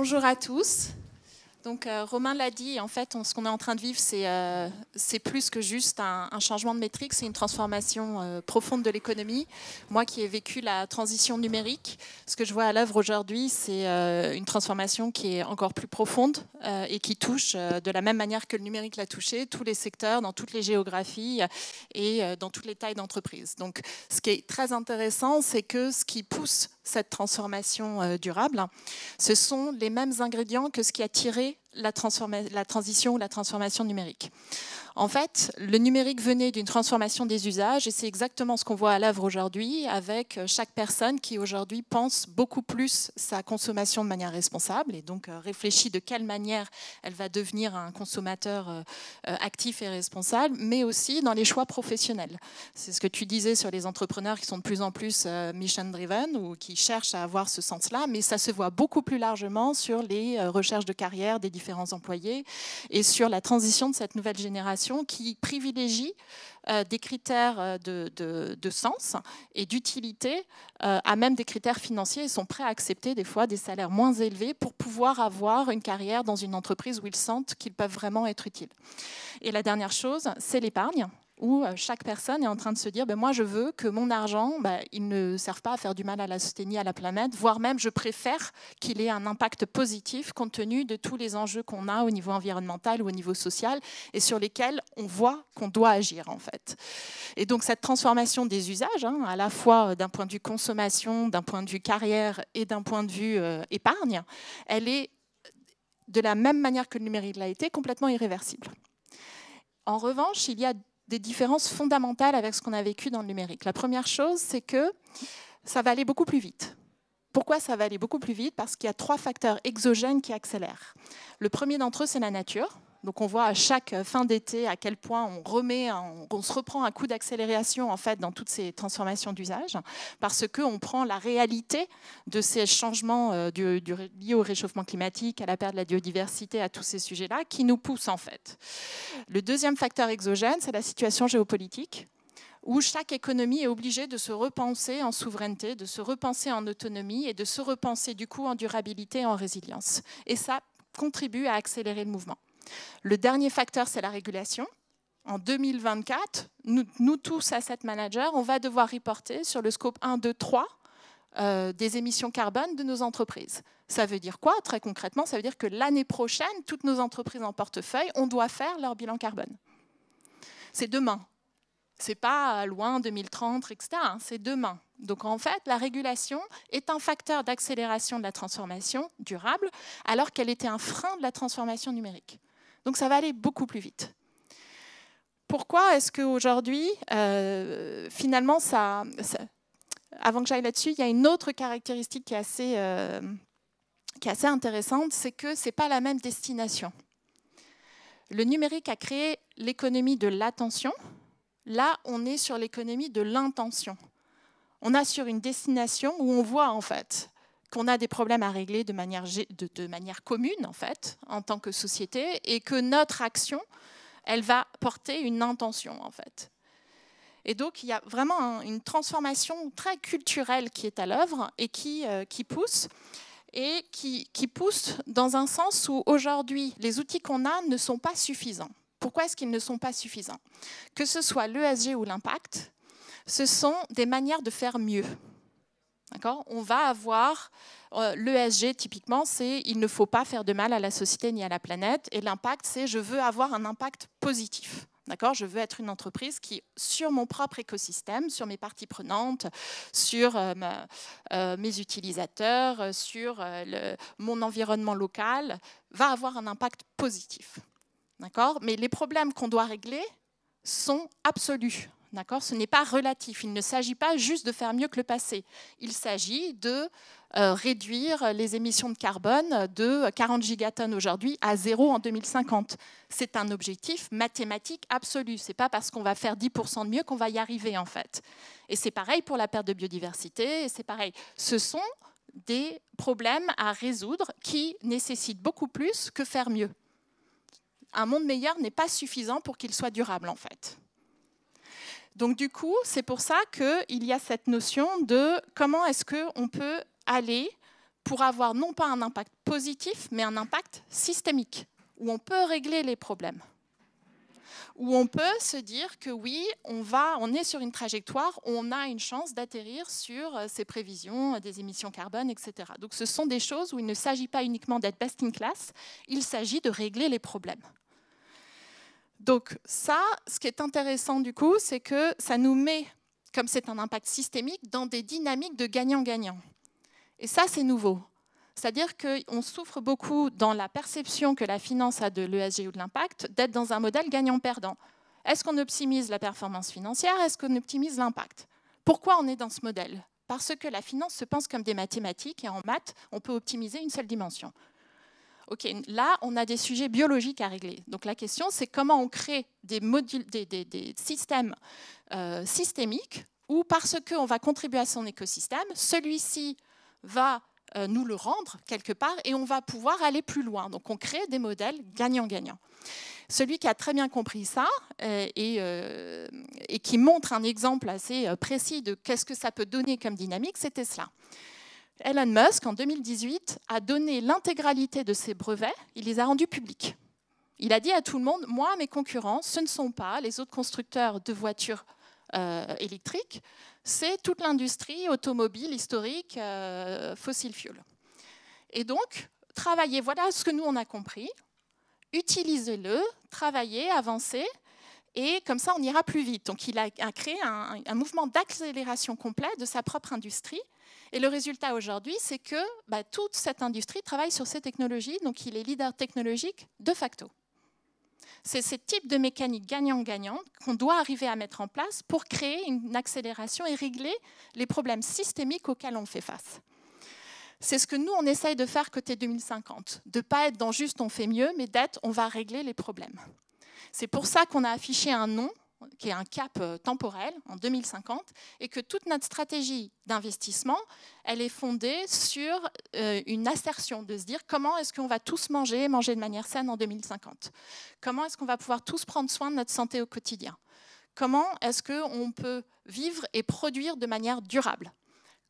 Bonjour à tous. Donc euh, Romain l'a dit, en fait, ce qu'on est en train de vivre, c'est euh, plus que juste un, changement de métrique, c'est une transformation euh, profonde de l'économie. Moi qui ai vécu la transition numérique, ce que je vois à l'œuvre aujourd'hui, c'est une transformation qui est encore plus profonde et qui touche de la même manière que le numérique l'a touché, tous les secteurs, dans toutes les géographies et dans toutes les tailles d'entreprise. Donc ce qui est très intéressant, c'est que ce qui pousse cette transformation euh, durable, ce sont les mêmes ingrédients que ce qui a tiré la, transition ou la transformation numérique. En fait, le numérique venait d'une transformation des usages et c'est exactement ce qu'on voit à l'œuvre aujourd'hui avec euh, chaque personne qui aujourd'hui pense beaucoup plus sa consommation de manière responsable et donc euh, réfléchit de quelle manière elle va devenir un consommateur euh, actif et responsable, mais aussi dans les choix professionnels. C'est ce que tu disais sur les entrepreneurs qui sont de plus en plus mission-driven ou qui cherchent à avoir ce sens-là, mais ça se voit beaucoup plus largement sur les recherches de carrière des différents employés et sur la transition de cette nouvelle génération qui privilégie euh, des critères euh, de, sens et d'utilité euh, à même des critères financiers et sont prêts à accepter des fois des salaires moins élevés pour pouvoir avoir une carrière dans une entreprise où ils sentent qu'ils peuvent vraiment être utiles. Et la dernière chose, c'est l'épargne où euh, chaque personne est en train de se dire ben, moi je veux que mon argent ben, il ne serve pas à faire du mal à la société ni à la planète voire même je préfère qu'il ait un impact positif compte tenu de tous les enjeux qu'on a au niveau environnemental ou au niveau social et sur lesquels on voit qu'on doit agir en fait et donc cette transformation des usages hein, à la fois euh, d'un point de vue consommation d'un point de vue carrière et d'un point de vue euh, épargne elle est de la même manière que le numérique l'a été complètement irréversible en revanche, il y a des différences fondamentales avec ce qu'on a vécu dans le numérique. La première chose, c'est que ça va aller beaucoup plus vite. Pourquoi ça va aller beaucoup plus vite Parce qu'il y a trois facteurs exogènes qui accélèrent. Le premier d'entre eux, c'est la nature. Donc on voit à chaque euh, fin d'été à quel point on se reprend un coup d'accélération en fait dans toutes ces transformations d'usage, parce qu'on prend la réalité de ces changements euh, liés au réchauffement climatique, à la perte de la biodiversité, à tous ces sujets-là, qui nous poussent en fait. Le deuxième facteur exogène, c'est la situation géopolitique où chaque économie est obligée de se repenser en souveraineté, de se repenser en autonomie et de se repenser du coup en durabilité et en résilience. Et ça contribue à accélérer le mouvement. Le dernier facteur, c'est la régulation. En 2024, nous, tous, asset managers, on va devoir reporter sur le scope 1, 2, 3 des émissions carbone de nos entreprises. Ça veut dire quoi Très concrètement, ça veut dire que l'année prochaine, toutes nos entreprises en portefeuille, on doit faire leur bilan carbone. C'est demain. C'est pas loin 2030, etc. Hein, c'est demain. Donc en fait, la régulation est un facteur d'accélération de la transformation durable, alors qu'elle était un frein de la transformation numérique. Donc ça va aller beaucoup plus vite. Pourquoi est-ce qu'aujourd'hui, euh, finalement, ça, avant que j'aille là-dessus, il y a une autre caractéristique qui est assez, euh, qui est assez intéressante, c'est que ce n'est pas la même destination. Le numérique a créé l'économie de l'attention. Là, on est sur l'économie de l'intention. On a sur une destination où on voit en fait qu'on a des problèmes à régler de manière, de, manière, commune, en fait, en tant que société, et que notre action, elle va porter une intention, en fait. Et donc, il y a vraiment une transformation très culturelle qui est à l'œuvre et qui, euh, qui pousse, et qui, qui pousse dans un sens où aujourd'hui, les outils qu'on a ne sont pas suffisants. Pourquoi est-ce qu'ils ne sont pas suffisants Que ce soit l'ESG ou l'impact, ce sont des manières de faire mieux on va avoir euh, l'ESG typiquement, c'est il ne faut pas faire de mal à la société ni à la planète, et l'impact, c'est je veux avoir un impact positif. D'accord Je veux être une entreprise qui, sur mon propre écosystème, sur mes parties prenantes, sur euh, euh, mes utilisateurs, sur mon environnement local, va avoir un impact positif. D'accord Mais les problèmes qu'on doit régler sont absolus. D'accord Ce n'est pas relatif. Il ne s'agit pas juste de faire mieux que le passé. Il s'agit de euh, réduire les émissions de carbone de 40 gigatonnes aujourd'hui à zéro en 2050. C'est un objectif mathématique absolu. Ce n'est pas parce qu'on va faire 10% de mieux qu'on va y arriver, en fait. Et c'est pareil pour la perte de biodiversité. c'est pareil. Ce sont des problèmes à résoudre qui nécessitent beaucoup plus que faire mieux. Un monde meilleur n'est pas suffisant pour qu'il soit durable, en fait. Donc du coup, c'est pour ça qu'il y a cette notion de comment est-ce qu'on peut aller pour avoir non pas un impact positif, mais un impact systémique, où on peut régler les problèmes, où on peut se dire que oui, on, va, on est sur une trajectoire, on a une chance d'atterrir sur euh, ces prévisions euh, des émissions carbone, etc. Donc ce sont des choses où il ne s'agit pas uniquement d'être best in class, il s'agit de régler les problèmes. Donc ça, ce qui est intéressant du coup, c'est que ça nous met, comme c'est un impact systémique, dans des dynamiques de gagnant-gagnant. Et ça, c'est nouveau. C'est-à-dire qu'on souffre beaucoup dans la perception que la finance a de l'ESG ou de l'impact d'être dans un modèle gagnant-perdant. Est-ce qu'on optimise la performance financière Est-ce qu'on optimise l'impact Pourquoi on est dans ce modèle Parce que la finance se pense comme des mathématiques et en maths, on peut optimiser une seule dimension. OK, là, on a des sujets biologiques à régler. Donc la question, c'est comment on crée des, modules, des, systèmes euh, systémiques où, parce qu'on va contribuer à son écosystème, celui-ci va euh, nous le rendre quelque part et on va pouvoir aller plus loin. Donc on crée des modèles gagnant-gagnant. Celui qui a très bien compris ça euh, et, et, qui montre un exemple assez précis de qu'est-ce que ça peut donner comme dynamique, c'était cela. Elon Musk, en 2018, a donné l'intégralité de ses brevets, il les a rendus publics. Il a dit à tout le monde, moi, mes concurrents, ce ne sont pas les autres constructeurs de voitures euh, électriques, c'est toute l'industrie automobile historique fossile, euh, fossil fuel. Et donc, travaillez. voilà ce que nous, on a compris, utilisez-le, travaillez, avancez, et comme ça, on ira plus vite. Donc, il a, créé un, un mouvement d'accélération complète de sa propre industrie et le résultat aujourd'hui, c'est que bah, toute cette industrie travaille sur ces technologies, donc il est leader technologique de facto. C'est ce type de mécanique gagnant-gagnant qu'on doit arriver à mettre en place pour créer une accélération et régler les problèmes systémiques auxquels on fait face. C'est ce que nous, on essaye de faire côté 2050, de ne pas être dans juste on fait mieux, mais d'être on va régler les problèmes. C'est pour ça qu'on a affiché un nom qui est un cap euh, temporel en 2050, et que toute notre stratégie d'investissement, elle est fondée sur euh, une assertion de se dire comment est-ce qu'on va tous manger, manger de manière saine en 2050 Comment est-ce qu'on va pouvoir tous prendre soin de notre santé au quotidien Comment est-ce qu'on peut vivre et produire de manière durable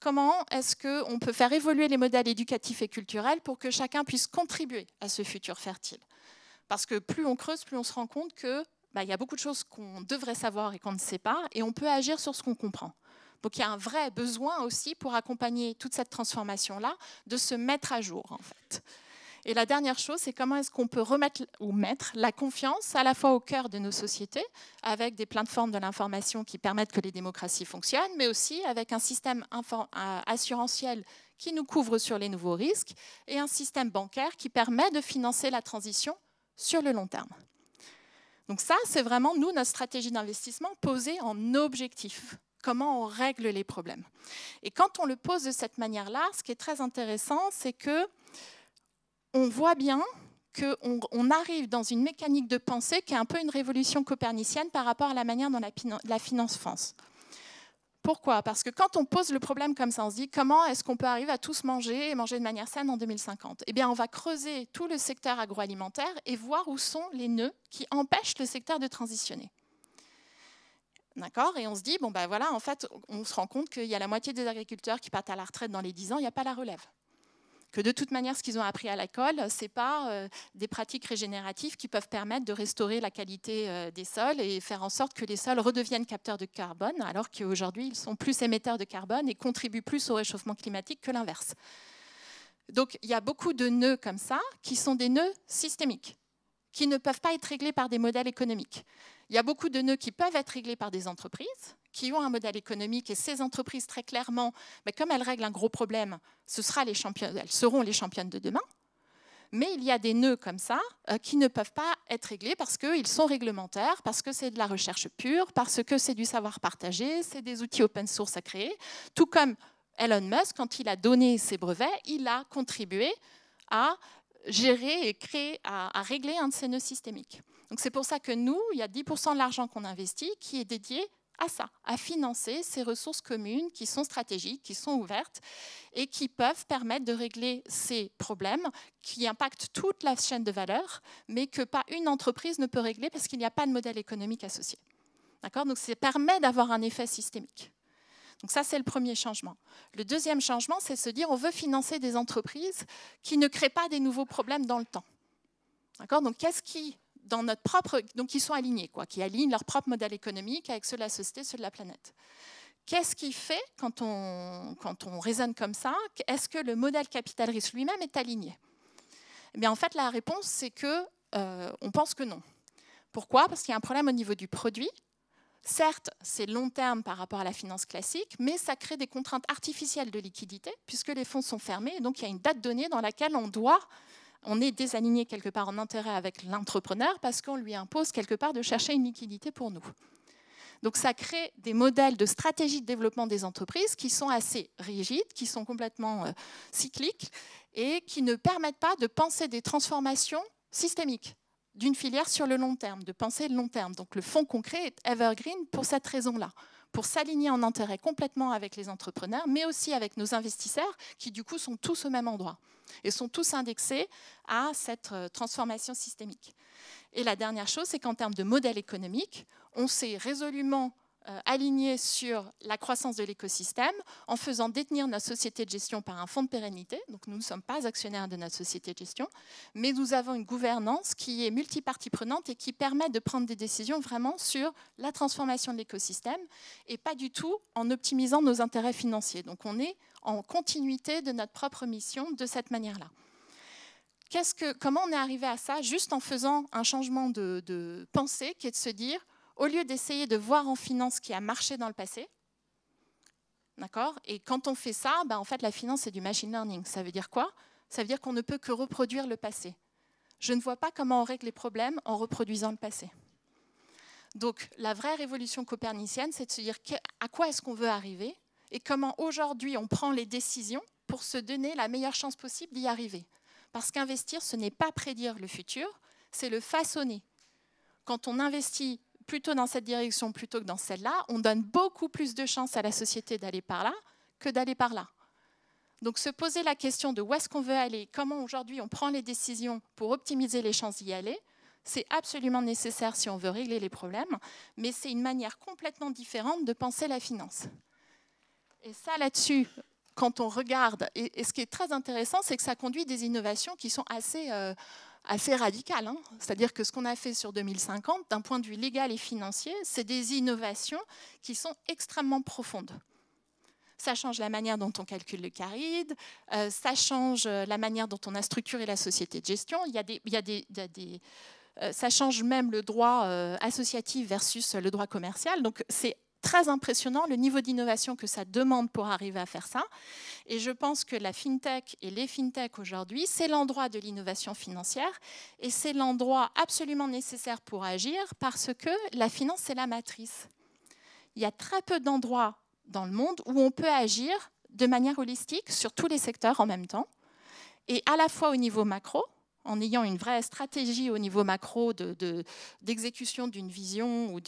Comment est-ce qu'on peut faire évoluer les modèles éducatifs et culturels pour que chacun puisse contribuer à ce futur fertile parce que plus on creuse, plus on se rend compte que bah, il y a beaucoup de choses qu'on devrait savoir et qu'on ne sait pas, et on peut agir sur ce qu'on comprend. Donc il y a un vrai besoin aussi pour accompagner toute cette transformation-là de se mettre à jour en fait. Et la dernière chose, c'est comment est-ce qu'on peut remettre ou mettre la confiance à la fois au cœur de nos sociétés, avec des plateformes de l'information qui permettent que les démocraties fonctionnent, mais aussi avec un système euh, assurantiel qui nous couvre sur les nouveaux risques et un système bancaire qui permet de financer la transition sur le long terme. Donc ça, c'est vraiment, nous, notre stratégie d'investissement posée en objectif. Comment on règle les problèmes. Et quand on le pose de cette manière-là, ce qui est très intéressant, c'est que on voit bien qu'on arrive dans une mécanique de pensée qui est un peu une révolution copernicienne par rapport à la manière dont la, finance France. Pourquoi Parce que quand on pose le problème comme ça, on se dit comment est-ce qu'on peut arriver à tous manger et manger de manière saine en 2050 Eh bien, on va creuser tout le secteur agroalimentaire et voir où sont les nœuds qui empêchent le secteur de transitionner. D'accord Et on se dit, bon ben voilà, en fait, on se rend compte qu'il y a la moitié des agriculteurs qui partent à la retraite dans les 10 ans, il n'y a pas la relève que de toute manière, ce qu'ils ont appris à l'école, ce n'est pas euh, des pratiques régénératives qui peuvent permettre de restaurer la qualité euh, des sols et faire en sorte que les sols redeviennent capteurs de carbone, alors qu'aujourd'hui, ils sont plus émetteurs de carbone et contribuent plus au réchauffement climatique que l'inverse. Donc, il y a beaucoup de nœuds comme ça, qui sont des nœuds systémiques, qui ne peuvent pas être réglés par des modèles économiques. Il y a beaucoup de nœuds qui peuvent être réglés par des entreprises qui ont un modèle économique et ces entreprises, très clairement, mais ben, comme elles règlent un gros problème, ce sera les championnes, elles seront les championnes de demain. Mais il y a des nœuds comme ça euh, qui ne peuvent pas être réglés parce qu'ils sont réglementaires, parce que c'est de la recherche pure, parce que c'est du savoir partagé, c'est des outils open source à créer. Tout comme Elon Musk, quand il a donné ses brevets, il a contribué à gérer et créer, à, à régler un de ces nœuds systémiques. Donc c'est pour ça que nous, il y a 10% de l'argent qu'on investit qui est dédié à ça, à financer ces ressources communes qui sont stratégiques, qui sont ouvertes et qui peuvent permettre de régler ces problèmes qui impactent toute la chaîne de valeur, mais que pas une entreprise ne peut régler parce qu'il n'y a pas de modèle économique associé. D'accord Donc ça permet d'avoir un effet systémique. Donc ça, c'est le premier changement. Le deuxième changement, c'est se dire on veut financer des entreprises qui ne créent pas des nouveaux problèmes dans le temps. D'accord Donc qu'est-ce qui notre propre, donc qui sont alignés, quoi, qui alignent leur propre modèle économique avec ceux de la société, ceux de la planète. Qu'est-ce qui fait quand on, quand on raisonne comme ça Est-ce que le modèle capitaliste lui-même est aligné mais eh En fait, la réponse, c'est que euh, on pense que non. Pourquoi Parce qu'il y a un problème au niveau du produit. Certes, c'est long terme par rapport à la finance classique, mais ça crée des contraintes artificielles de liquidité, puisque les fonds sont fermés, et donc il y a une date donnée dans laquelle on doit on est désaligné quelque part en intérêt avec l'entrepreneur parce qu'on lui impose quelque part de chercher une liquidité pour nous. Donc ça crée des modèles de stratégie de développement des entreprises qui sont assez rigides, qui sont complètement euh, cycliques et qui ne permettent pas de penser des transformations systémiques d'une filière sur le long terme, de penser le long terme. Donc le fonds concret est evergreen pour cette raison-là pour s'aligner en intérêt complètement avec les entrepreneurs, mais aussi avec nos investisseurs, qui du coup sont tous au même endroit et sont tous indexés à cette euh, transformation systémique. Et la dernière chose, c'est qu'en termes de modèle économique, on s'est résolument euh, aligné sur la croissance de l'écosystème en faisant détenir notre société de gestion par un fonds de pérennité. Donc nous ne sommes pas actionnaires de notre société de gestion, mais nous avons une gouvernance qui est multipartie prenante et qui permet de prendre des décisions vraiment sur la transformation de l'écosystème et pas du tout en optimisant nos intérêts financiers. Donc on est en continuité de notre propre mission de cette manière-là. Que, comment on est arrivé à ça Juste en faisant un changement de pensée qui est de se dire au lieu d'essayer de voir en finance ce qui a marché dans le passé, D'accord Et quand on fait ça, ben, en fait, la finance, c'est du machine learning. Ça veut dire quoi Ça veut dire qu'on ne peut que reproduire le passé. Je ne vois pas comment on règle les problèmes en reproduisant le passé. Donc, la vraie révolution copernicienne, c'est de se dire à quoi est-ce qu'on veut arriver et comment aujourd'hui on prend les décisions pour se donner la meilleure chance possible d'y arriver. Parce qu'investir, ce n'est pas prédire le futur, c'est le façonner. Quand on investit plutôt dans cette direction plutôt que dans celle-là, on donne beaucoup plus de chances à la société d'aller par là que d'aller par là. Donc se poser la question de où est-ce qu'on veut aller, comment aujourd'hui on prend les décisions pour optimiser les chances d'y aller, c'est absolument nécessaire si on veut régler les problèmes, mais c'est une manière complètement différente de penser la finance. Et ça là-dessus, quand on regarde, et, ce qui est très intéressant, c'est que ça conduit des innovations qui sont assez... Euh, assez radical, hein. C'est-à-dire que ce qu'on a fait sur 2050, d'un point de vue légal et financier, c'est des innovations qui sont extrêmement profondes. Ça change la manière dont on calcule le caride, euh, ça change euh, la manière dont on a structuré la société de gestion. Il y a des, il y a des, euh, ça change même le droit associatif versus le droit commercial. Donc c'est très impressionnant le niveau d'innovation que ça demande pour arriver à faire ça. Et je pense que la fintech et les fintech aujourd'hui, c'est l'endroit de l'innovation financière et c'est l'endroit absolument nécessaire pour agir parce que la finance, c'est la matrice. Il y a très peu d'endroits dans le monde où on peut agir de manière holistique sur tous les secteurs en même temps et à la fois au niveau macro, en ayant une vraie stratégie au niveau macro d'exécution d'une vision, ou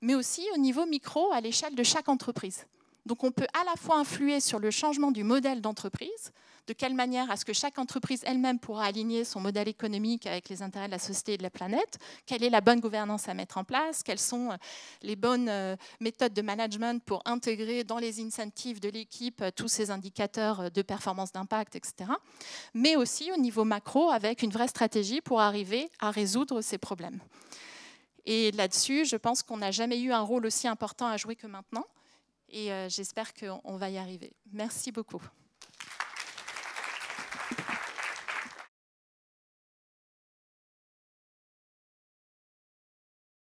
mais aussi au niveau micro, à l'échelle de chaque entreprise. Donc on peut à la fois influer sur le changement du modèle d'entreprise, de quelle manière est-ce que chaque entreprise elle-même pourra aligner son modèle économique avec les intérêts de la société et de la planète, quelle est la bonne gouvernance à mettre en place, quelles sont euh, les bonnes euh, méthodes de management pour intégrer dans les incentives de l'équipe euh, tous ces indicateurs de performance d'impact, etc. Mais aussi au niveau macro, avec une vraie stratégie pour arriver à résoudre ces problèmes. Et là-dessus, je pense qu'on n'a jamais eu un rôle aussi important à jouer que maintenant. Et j'espère qu'on va y arriver. Merci beaucoup.